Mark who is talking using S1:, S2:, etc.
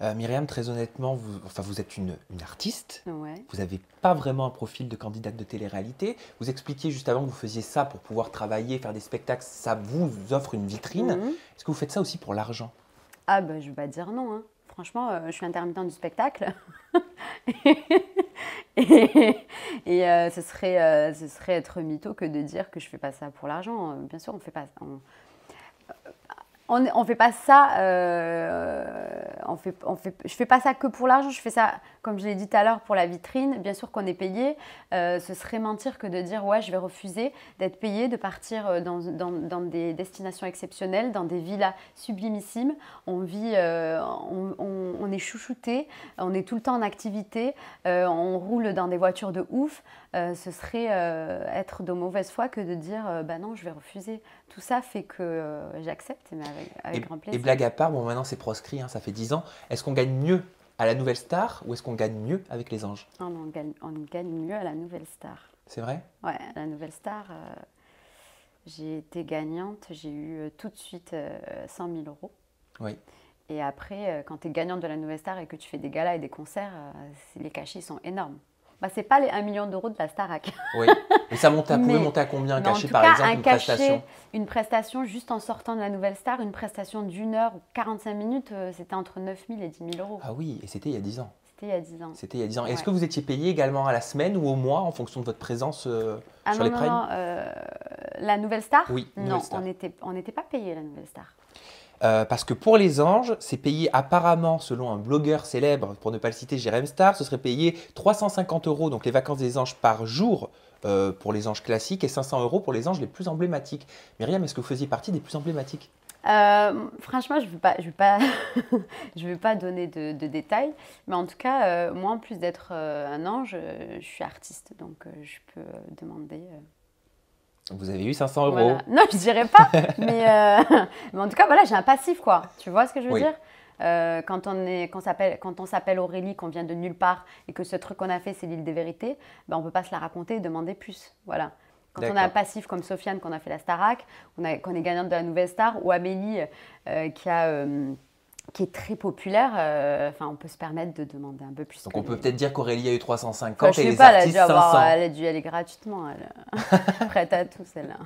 S1: Euh, Myriam, très honnêtement, vous, enfin, vous êtes une, artiste. Vous n'avez pas vraiment un profil de candidate de télé-réalité. Vous expliquiez juste avant que vous faisiez ça pour pouvoir travailler, faire des spectacles. Ça vous offre une vitrine. Mhm. Est-ce que vous faites ça aussi pour l'argent
S2: Ah, ben, je vais pas dire non. Hein. Franchement, euh, je suis intermittent du spectacle. et, euh, ce, serait, ce serait être mytho que de dire que je fais pas ça pour l'argent. Bien sûr, on ne fait pas ça. On on ne fait pas ça fait, je ne fais pas ça que pour l'argent, je fais ça, comme je l'ai dit tout à l'heure, pour la vitrine. Bien sûr qu'on est payé. Euh, ce serait mentir que de dire, ouais, je vais refuser d'être payé, de partir euh, dans, des destinations exceptionnelles, dans des villas sublimissimes. On vit, euh, on, est chouchouté, on est tout le temps en activité, on roule dans des voitures de ouf. ce serait être de mauvaise foi que de dire, bah non, je vais refuser. Tout ça fait que j'accepte, mais avec, grand plaisir. Et blague à
S1: part, bon, maintenant c'est proscrit, hein, ça fait 10 ans est-ce qu'on gagne mieux à la nouvelle star ou est-ce qu'on gagne mieux avec les anges
S2: on, gagne, mieux à la nouvelle star. C'est vrai Ouais, à la nouvelle star, euh, j'ai été gagnante, j'ai eu euh, tout de suite 100 euh, 000 euros. Oui. Et après, quand tu es gagnante de la nouvelle star et que tu fais des galas et des concerts, les cachets sont énormes bah, c'est pas les 1 million d'euros de la Starac.
S1: Oui, et ça montait, pouvait monter à combien un cachet par exemple une prestation
S2: Une prestation juste en sortant de la nouvelle star, une prestation d'une heure ou 45 minutes, euh, c'était entre 9 000 et 10 000 euros.
S1: Ah oui, et c'était il y a 10 ans.
S2: C'était il y a 10 ans.
S1: C'était il y a 10 ans. Est-ce que vous étiez payé également à la semaine ou au mois en fonction de votre présence euh, ah sur les primes non,
S2: Euh, La Nouvelle Star Oui. non, on n'était pas payé la
S1: Nouvelle Star. Euh, parce que pour les anges, c'est payé apparemment, selon un blogueur célèbre, pour ne pas le citer, Jérém Star, ce serait payé 350 euros, donc les vacances des anges par jour euh, pour les anges classiques et 500 euros pour les anges les plus emblématiques. Myriam, est-ce que vous faisiez partie des plus emblématiques
S2: euh, franchement, je ne veux pas, pas donner de, détails, mais en tout cas, moi, en plus d'être un ange, je suis artiste, donc je peux demander
S1: vous avez eu 500 euros. Non, je dirais pas. mais,
S2: euh, mais, en tout cas, voilà, j'ai un passif, quoi. Tu vois ce que je veux dire euh, quand on est, quand on s'appelle Aurélie, qu'on vient de nulle part et que ce truc qu'on a fait c'est l'île des vérités, ben on peut pas se la raconter et demander plus. Voilà. Quand on a un passif comme Sofiane qu'on a fait la Starac, qu'on est gagnante de la Nouvelle Star ou Amélie euh, qui a qui est très populaire. Euh, on peut se permettre de demander un peu plus. Donc, on peut peut-être
S1: dire qu'Aurélie a eu 350 et les artistes elle a dû elle
S2: a dû aller gratuitement. Elle... Euh, prête à tout, celle-là.